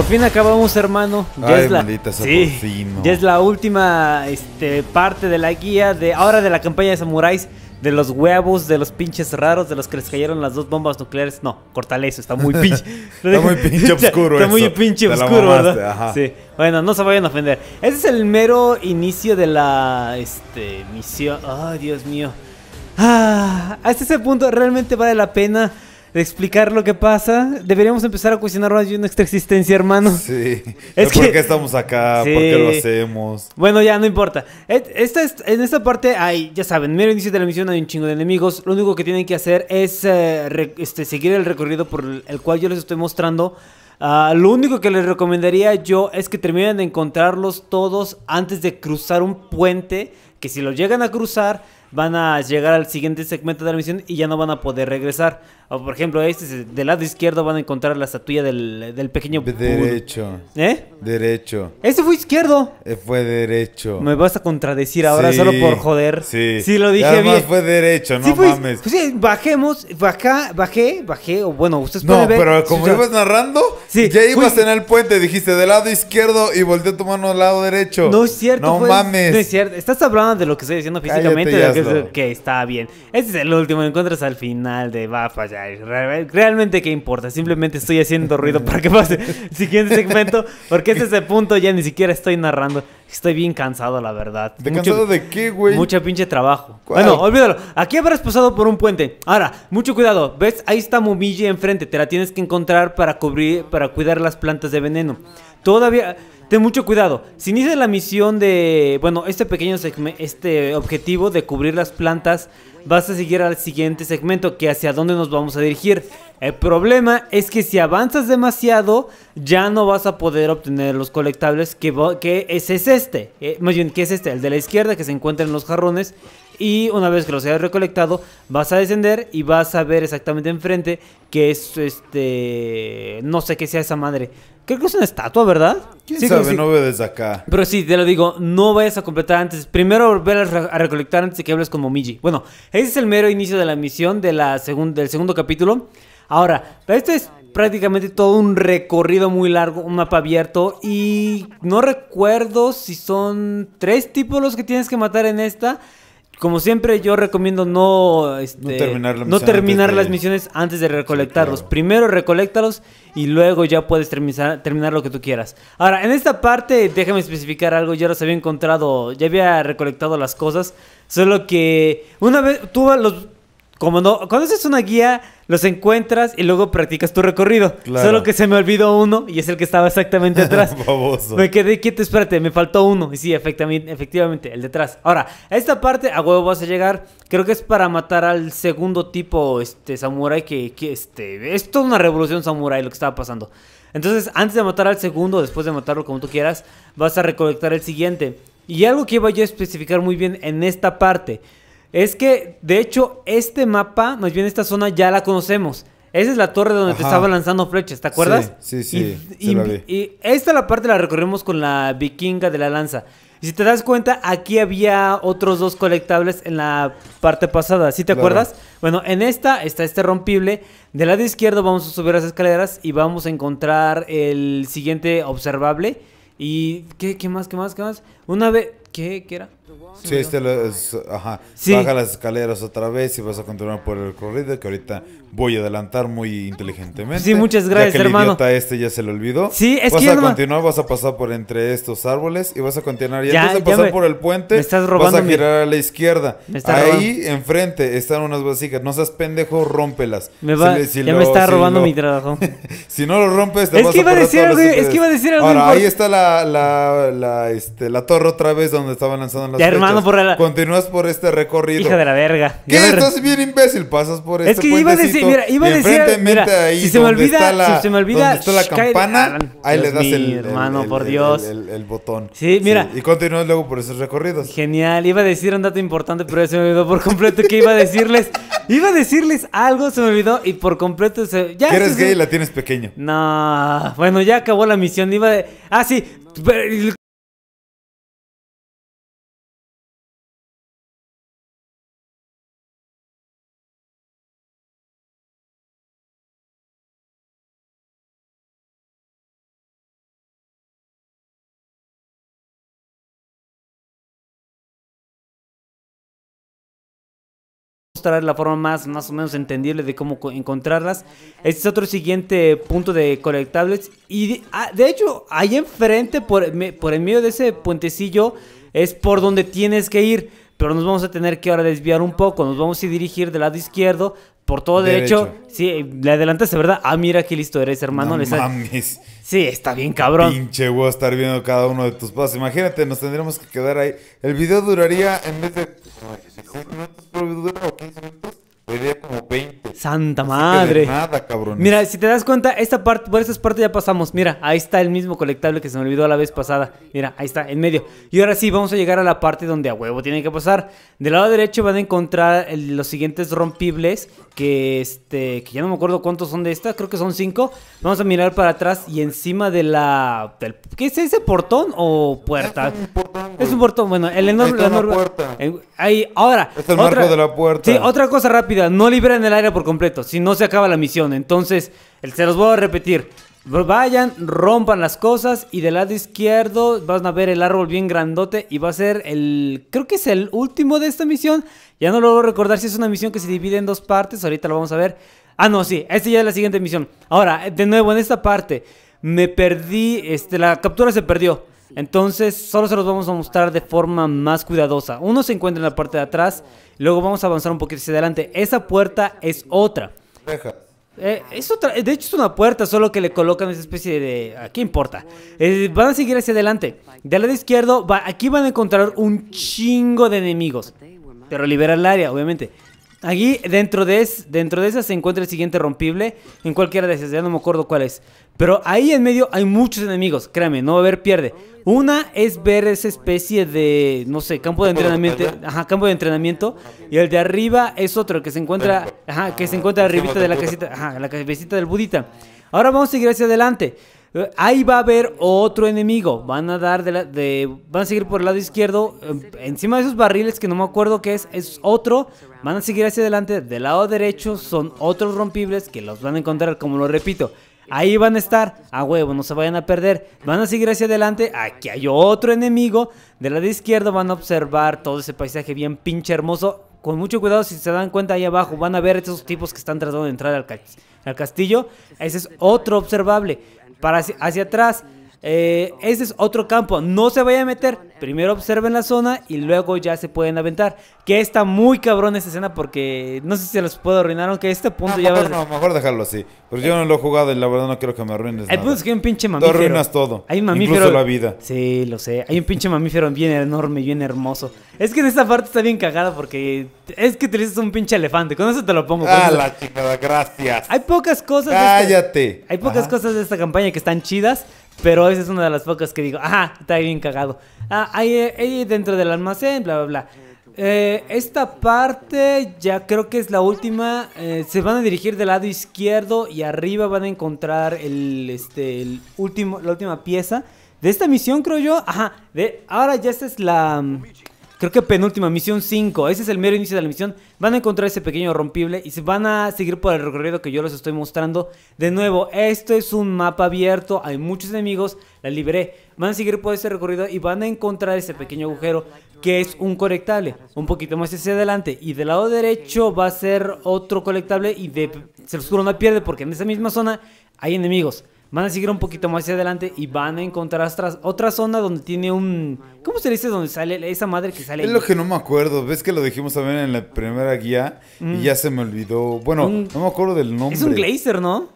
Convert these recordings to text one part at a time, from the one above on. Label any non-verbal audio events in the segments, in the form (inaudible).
Por fin acabamos, hermano. Ya es la, última este, parte de la guía de ahora de la campaña de samuráis. De los huevos, de los pinches raros, de los que les cayeron las dos bombas nucleares. No, cortale eso, está muy pinche. (laughs) está muy pinche oscuro Está, muy pinche oscuro, ¿verdad? Sí. Bueno, no se vayan a ofender. Ese es el mero inicio de la este, misión. Ay, Dios mío. Ah, hasta ese punto realmente vale la pena de explicar lo que pasa. Deberíamos empezar a cuestionar nuestra existencia, hermano. Sí. (laughs) Es ¿Por qué estamos acá? ¿Por qué lo hacemos? Bueno, ya, no importa. en esta parte hay, ya saben, mero inicio de la misión hay un chingo de enemigos. Lo único que tienen que hacer es eh, este, seguir el recorrido por el cual yo les estoy mostrando. Ah, lo único que les recomendaría yo es que terminen de encontrarlos todos antes de cruzar un puente. Que si lo llegan a cruzar van a llegar al siguiente segmento de la misión y ya no van a poder regresar. O, por ejemplo, este del lado izquierdo van a encontrar la estatua del, del pequeño Derecho. ¿Eh? Derecho. Ese fue izquierdo. Eh, fue derecho. Me vas a contradecir ahora solo por joder. Sí. Sí lo dije además bien. fue derecho, no pues, mames. Pues, sí, bajemos, bajé bajé, bajé, bueno, ustedes no, pueden ver. No, pero como ibas narrando, ya ibas pues, en el puente, dijiste del lado izquierdo y volteé tu mano al lado derecho. No es cierto. No pues. mames. No es cierto. Estás hablando de lo que estoy diciendo físicamente, que, está bien. Este es el último, encuentras al final de va Realmente qué importa, simplemente estoy haciendo ruido para que pase siguiente segmento, porque es ese punto ya ni siquiera estoy narrando. Estoy bien cansado, la verdad. ¿De cansado de qué, güey? Mucha pinche trabajo. Bueno, olvídalo. Aquí habrás pasado por un puente. Ahora, mucho cuidado. ¿Ves? Ahí está Mumille enfrente. Te la tienes que encontrar para cubrir, para cuidar las plantas de veneno. Todavía... Ten mucho cuidado. Si inicias la misión de, bueno, este pequeño segmento, este objetivo de cubrir las plantas, vas a seguir al siguiente segmento que hacia dónde nos vamos a dirigir. El problema es que si avanzas demasiado, ya no vas a poder obtener los colectables que, que ese es este. Eh, más bien, que es este? El de la izquierda que se encuentra en los jarrones y una vez que los hayas recolectado, vas a descender y vas a ver exactamente enfrente que es este. No sé qué sea esa madre. Creo que es una estatua, ¿verdad? ¿Quién sí, sabe? No veo desde acá. Pero sí, te lo digo, no vayas a completar antes. Primero volver a, recolectar antes de que hables con Momiji. Bueno, ese es el mero inicio de la misión de la del segundo capítulo. Ahora, este es prácticamente todo un recorrido muy largo, un mapa abierto. Y no recuerdo si son tres tipos los que tienes que matar en esta como siempre, yo recomiendo no, este, no terminar, las misiones antes de recolectarlos. Primero recolectalos y luego ya puedes terminar, terminar lo que tú quieras. Ahora, en esta parte, déjame especificar algo. Ya los había encontrado, ya había recolectado las cosas. Solo que una vez tú los. Como no. Cuando haces una guía los encuentras y luego practicas tu recorrido. Solo que se me olvidó uno y es el que estaba exactamente (laughs) atrás. me quedé quieto, espérate, me faltó uno. Y sí, efectivamente, efectivamente, el detrás. Ahora, a esta parte a huevo vas a llegar. Creo que es para matar al segundo tipo este samurái que, que este, es toda una revolución samurai lo que estaba pasando. Entonces, antes de matar al segundo, después de matarlo como tú quieras, vas a recolectar el siguiente. Y algo que iba yo a especificar muy bien en esta parte es que, de hecho, este mapa, más bien esta zona ya la conocemos. Esa es la torre donde te estaba lanzando flechas, ¿te acuerdas? Sí, sí, sí. Y, la esta la parte la recorrimos con la vikinga de la lanza. Y si te das cuenta, aquí había otros dos colectables en la parte pasada, ¿sí te acuerdas? Bueno, en esta está este rompible. Del lado izquierdo vamos a subir las escaleras y vamos a encontrar el siguiente observable. ¿Y qué, qué más, qué más, qué más? Una vez... ¿Qué, qué era? Sí, este Baja las escaleras otra vez y vas a continuar por el corrido que ahorita voy a adelantar muy inteligentemente. si muchas gracias, hermano. El este ya se lo olvidó. Sí, es vas a continuar, vas a pasar por entre estos árboles y vas a continuar. Y antes de pasar por el puente, vas a girar a la izquierda. Ahí enfrente están unas vasijas. No seas pendejo, rómpelas. Me va... ya me está robando mi trabajo. (laughs) si no lo rompes, te es que iba a decir Es que iba a decir algo. Ahora, ahí está la, la, la este, torre otra vez donde estaban lanzando las ya, hermano, por la... Continúas por este recorrido. Hija de la verga. ¿Qué? Estás bien imbécil. Pasas por este Es que iba a decir, mira, iba a decir... Mira, ahí, si se me olvida, si se me olvida... Donde está la campana, ah, ahí le das el, botón. Sí, mira. y continúas luego por esos recorridos. Genial. Iba a decir un dato importante, pero se me olvidó por completo que iba a decirles... iba a decirles algo, se me olvidó y por completo se... Ya, ¿Quieres que gay y la tienes pequeño? No. Bueno, ya acabó la misión. Iba de... Ah, sí. mostrar la forma más, más o menos entendible de cómo encontrarlas. Este es otro siguiente punto de colectables. Y de, ah, hecho, ahí enfrente, por, por el medio de ese puentecillo, es por donde tienes que ir pero nos vamos a tener que ahora desviar un poco, nos vamos a dirigir del lado izquierdo por todo derecho. Sí, le adelantaste, ¿verdad? Ah, mira qué listo eres, hermano. No Sí, está bien cabrón. Pinche huevo estar viendo cada uno de tus pasos. Imagínate, nos tendríamos que quedar ahí. El video duraría en vez de minutos, pero dura 15 minutos como 20. Santa madre. nada, cabrón. Mira, si te das cuenta, esta parte, por estas partes ya pasamos. Mira, ahí está el mismo colectable que se me olvidó la vez pasada. Mira, ahí está, en medio. Y ahora sí, vamos a llegar a la parte donde a huevo tiene que pasar. Del lado derecho van a encontrar los siguientes rompibles. Que este. Que ya no me acuerdo cuántos son de estas. Creo que son cinco. Vamos a mirar para atrás y encima de la. ¿Qué es ese portón o puerta? Es un portón, bueno, el enorme. ahí, ahora. Este otra, Sí, otra cosa rápida, no liberen el aire por completo, si no se acaba la misión. Entonces, se los voy a repetir. Vayan, rompan las cosas y del lado izquierdo van a ver el árbol bien grandote y va a ser el, creo que es el último de esta misión. Ya no lo voy a recordar si es una misión que se divide en dos partes, ahorita lo vamos a ver. Ah, no, sí, esta ya es la siguiente misión. Ahora, de nuevo, en esta parte, me perdí, este, la captura se perdió. Entonces, solo se los vamos a mostrar de forma más cuidadosa. Uno se encuentra en la parte de atrás, luego vamos a avanzar un poquito hacia adelante. Esa puerta es otra. Eh, es otra, de hecho es una puerta, solo que le colocan esa especie de... ¿a ¿Qué importa? Eh, van a seguir hacia adelante. De al lado izquierdo, va, aquí van a encontrar un chingo de enemigos. Pero libera el área, obviamente. Aquí, dentro de, dentro de esa se encuentra el siguiente rompible. En cualquiera de esas, ya no me acuerdo cuál es. Pero ahí en medio hay muchos enemigos, créame, no va a haber pierde. Una es ver esa especie de, no sé, campo de entrenamiento. Ajá, campo de entrenamiento. Y el de arriba es otro que se encuentra, ajá, que se encuentra arribita de la casita, ajá, la casita del budita. Ahora vamos a seguir hacia adelante. Ahí va a haber otro enemigo. Van a dar de, la, de van a seguir por el lado izquierdo. Em, encima de esos barriles que no me acuerdo qué es. Es otro. Van a seguir hacia adelante. Del lado derecho son otros rompibles que los van a encontrar, como lo repito. Ahí van a estar, a huevo, no se vayan a perder. Van a seguir hacia adelante, aquí hay otro enemigo. Del lado izquierdo van a observar todo ese paisaje bien pinche hermoso. Con mucho cuidado, si se dan cuenta ahí abajo, van a ver esos tipos que están tratando de entrar al, al castillo. Ese es otro observable para hacia, atrás eh, ese es otro campo, no se vaya a meter. Primero observen la zona y luego ya se pueden aventar. Que está muy cabrón esa escena porque no sé si se los puedo arruinar, aunque a este punto ya... va. no, mejor dejarlo así. Pero pues yo no lo he jugado y la verdad no quiero que me arruines. El punto que hay un pinche mamífero. Te arruinas todo. Hay mamífero. Incluso la vida. Sí, lo sé. Hay un pinche mamífero bien enorme, bien hermoso. Es que en esta parte está bien cagada porque es que utilizas un pinche elefante. Con eso te lo pongo. Ah, la chingada, gracias. Hay pocas cosas. Cállate. Hay pocas cosas de esta campaña que están chidas. Pero esa es una de las pocas que digo, ajá, está bien cagado. Ah, ahí, dentro del almacén, bla, bla, bla. Eh, esta parte ya creo que es la última. Eh, se van a dirigir del lado izquierdo y arriba van a encontrar el, este, el último, la última pieza de esta misión, creo yo. Ajá, de, ahora ya esta es la creo que penúltima, misión 5, ese es el mero inicio de la misión, van a encontrar ese pequeño rompible y se van a seguir por el recorrido que yo les estoy mostrando. De nuevo, esto es un mapa abierto, hay muchos enemigos, la liberé. Van a seguir por ese recorrido y van a encontrar ese pequeño agujero que es un colectable. Un poquito más hacia adelante y del lado derecho va a ser otro colectable y de oscuro no pierde porque en esa misma zona hay enemigos. Van a seguir un poquito más hacia adelante y van a encontrar otra zona donde tiene un... ¿Cómo se dice donde sale esa madre que sale? Es lo que no me acuerdo. Ves que lo dijimos también en la primera guía y mm. ya se me olvidó. Bueno, no me acuerdo del nombre. Es un glazer, ¿no?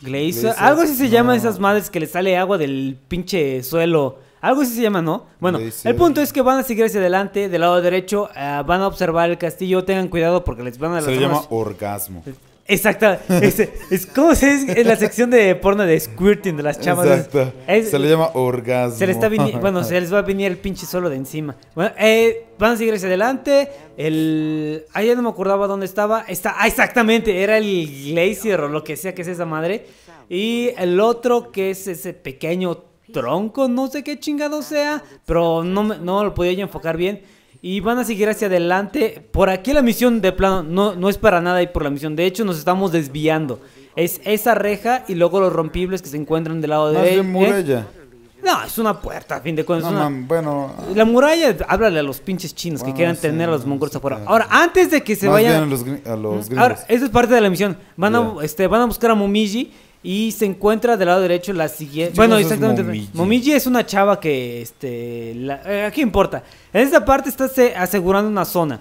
Glazer. algo así se llama esas madres que le sale agua del pinche suelo. Algo así se llama, ¿no? Bueno, el punto es que van a seguir hacia adelante, del lado derecho, eh, van a observar el castillo, tengan cuidado porque les van a... Se llama orgasmo. Exacto. Es, como se dice en la sección de porno de squirting de las chavas. Exacto. se le llama orgasmo. bueno, se les va a venir el pinche solo de encima. Bueno, eh, van a seguir hacia adelante. El. Ah, ya no me acordaba dónde estaba. Está, ah, exactamente. Era el glacier o lo que sea que es esa madre. Y el otro que es ese pequeño tronco, no sé qué chingado sea. Pero no, no lo podía yo enfocar bien y van a seguir hacia adelante. Por aquí la misión de plano no, no es para nada y por la misión. De hecho, nos estamos desviando. Es esa reja y luego los rompibles que se encuentran del lado de, muralla. ¿eh? No, es una puerta, a fin de cuentas. bueno, la muralla, háblale a los pinches chinos que quieran tener a los mongoles afuera. ahora, antes de que se vayan. A los, a los Ahora, esa es parte de la misión. Van, a, este, van a buscar a Momiji y se encuentra del lado derecho la siguiente. Bueno, exactamente. Momiji. es una chava que. Este, eh, ¿Qué importa? En esta parte estás asegurando una zona.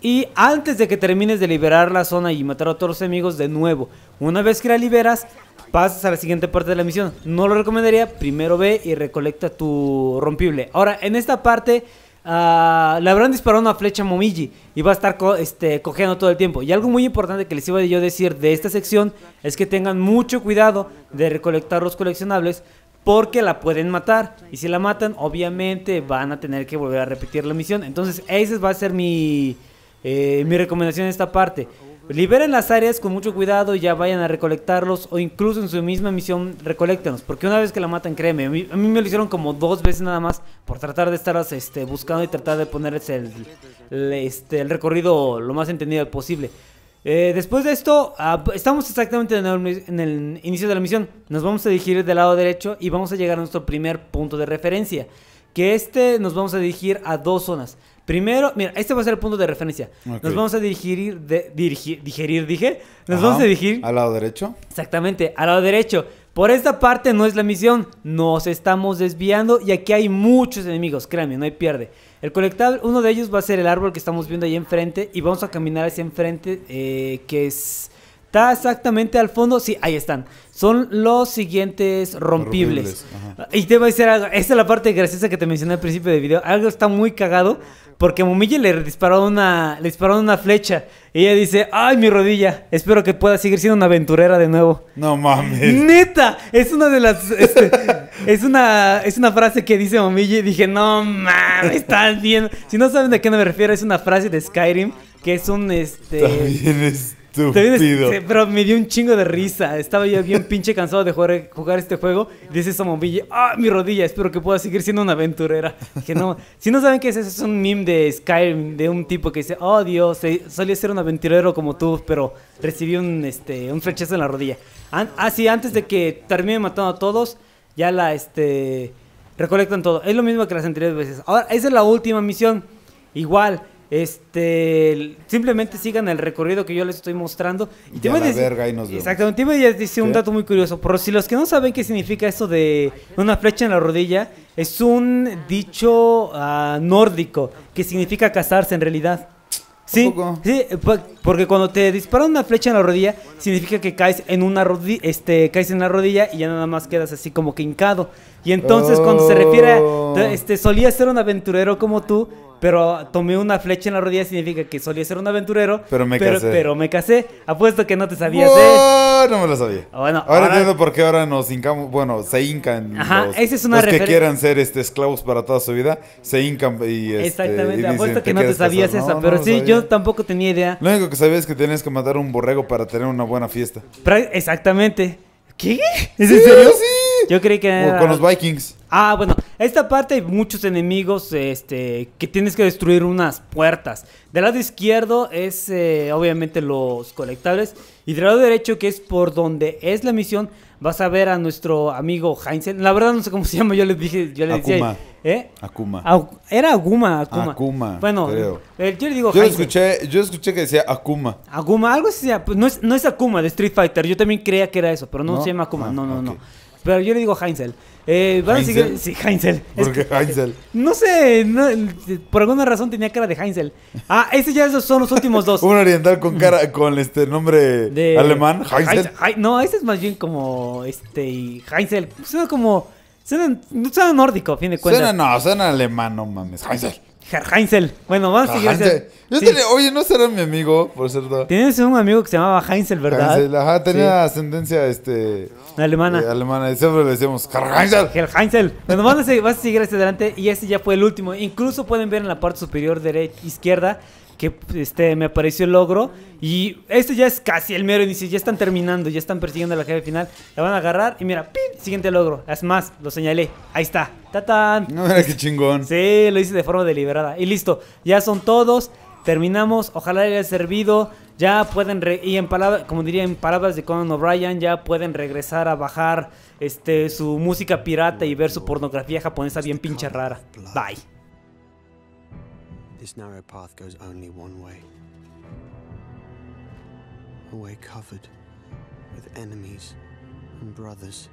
Y antes de que termines de liberar la zona y matar a todos los enemigos de nuevo, una vez que la liberas, pasas a la siguiente parte de la misión. No lo recomendaría. Primero ve y recolecta tu rompible. Ahora, en esta parte Ah, le habrán disparado una flecha a Momiji y va a estar co este, cogiendo todo el tiempo. Y algo muy importante que les iba yo a decir de esta sección es que tengan mucho cuidado de recolectar los coleccionables porque la pueden matar. Y si la matan, obviamente van a tener que volver a repetir la misión. Entonces, esa va a ser mi, eh, mi recomendación en esta parte. Pues liberen las áreas con mucho cuidado y ya vayan a recolectarlos o incluso en su misma misión recolectenlos. Porque una vez que la matan, créeme, a mí, me lo hicieron como dos veces nada más por tratar de estar este, buscando y tratar de ponerles el, este, el recorrido lo más entendido posible. Eh, después de esto, ah, estamos exactamente en el, inicio de la misión. Nos vamos a dirigir del lado derecho y vamos a llegar a nuestro primer punto de referencia. Que este nos vamos a dirigir a dos zonas. Primero, mira, este va a ser el punto de referencia. Nos vamos a dirigir, digerir, dije. Nos vamos a dirigir. ¿Al lado derecho? Exactamente, al lado derecho. Por esta parte no es la misión, nos estamos desviando y aquí hay muchos enemigos, créanme, no hay pierde. El colectable, uno de ellos va a ser el árbol que estamos viendo ahí enfrente y vamos a caminar hacia enfrente eh, que es... Está exactamente al fondo. Sí, ahí están. Son los siguientes rompibles. rompibles y te voy a decir algo. Esta es la parte graciosa que te mencioné al principio del video. Algo está muy cagado. Porque Momille le disparó una, le dispararon una flecha. Y ella dice, ay, mi rodilla, espero que pueda seguir siendo una aventurera de nuevo. No mames. Neta, es una de las... Este, (laughs) es, una, es una frase que dice Momille. Dije, no mames, están bien. Si no saben de qué me refiero, es una frase de Skyrim, que es un... Este, pero me dio un chingo de risa. Estaba yo bien (laughs) pinche cansado de jugar, este juego. Dice Somoville, ah, mi rodilla, espero que pueda seguir siendo una aventurera. que no, si no saben que es es un meme de Skyrim de un tipo que dice, oh Dios, eh, solía ser un aventurero como tú, pero recibí un, este, un flechazo en la rodilla. ah, sí, antes de que termine matando a todos, ya la, este, recolectan todo. Es lo mismo que las anteriores veces. Ahora, esa es la última misión. Igual, este, simplemente sigan el recorrido que yo les estoy mostrando. Y te voy a decir, un dato muy curioso. Por si los que no saben qué significa eso de una flecha en la rodilla, es un dicho ah, nórdico que significa casarse en realidad. Sí, sí, porque cuando te disparan una flecha en la rodilla, significa que caes en una rodilla, este, caes en la rodilla y ya nada más quedas así como quincado Y entonces cuando se refiere a, oh. este, solía ser un aventurero como tú, pero tomé una flecha en la rodilla, significa que solía ser un aventurero. Pero me casé. Pero me casé. Apuesto que no te sabías, eso. ¿eh? No me lo sabía. Ah, bueno, ahora, entiendo por qué ahora nos hincamos. Bueno, se hincan. Ajá, esa es una los que quieran ser este, esclavos para toda su vida, se hincan y. Este, Exactamente. Apuesto que no te sabías eso. esa. pero sí, yo tampoco tenía idea. Lo único que sabía es que tenías que matar un borrego para tener una buena fiesta. Exactamente. ¿Qué? ¿Es en serio? Sí. Yo creí que con los vikings. Ah, bueno, esta parte hay muchos enemigos este, que tienes que destruir unas puertas. Del lado izquierdo es eh, obviamente los colectables. Y del lado derecho, que es por donde es la misión, vas a ver a nuestro amigo Heinzel La verdad no sé cómo se llama, yo les dije, yo Akuma. ¿eh? Akuma. era Aguma, Akuma. Akuma. Bueno, eh, yo le digo yo escuché, yo escuché que decía Akuma. Akuma, algo así. Pues no es, no es Akuma de Street Fighter. Yo también creía que era eso, pero no, se llama Akuma. Ah, no, no, no. Pero yo le digo Heinzel. Eh, Sí, Heinzel. ¿Por qué Heinzel? No sé, por alguna razón tenía cara de Heinzel. Ah, esos ya son los últimos dos. (laughs) Un oriental con cara, con este nombre alemán, Heinzel. No, ese es más bien como este Heinzel. es como Suena, suena nórdico, a fin de cuentas. Suena, no, suena alemán, no mames. Heinzel. Heinzel. Bueno, vamos a ah, seguir. oye, no será mi amigo, por cierto. Tienes un amigo que se llamaba Heinzel, ¿verdad? Heinzel, ajá, tenía ascendencia este, alemana. Eh, alemana, y siempre le decíamos Heinzel. Heinzel. Bueno, a, seguir, vas a seguir hacia adelante y este ya fue el último. Incluso pueden ver en la parte superior derecha, izquierda este, me apareció el logro. Y este ya es casi el mero dice Ya están terminando, ya están persiguiendo la jefe final. La van a agarrar y mira, siguiente logro. Es más, lo señalé. Ahí está. ¡Tatán! No, mira que chingón. Sí, lo hice de forma deliberada. Y listo, ya son todos. Terminamos. Ojalá les haya servido. Ya pueden, y en palabras como diría en palabras de Conan O'Brien, ya pueden regresar a bajar este, su música pirata y ver su pornografía japonesa bien pinche rara. Bye. This narrow path goes only one way. A way covered with enemies and brothers.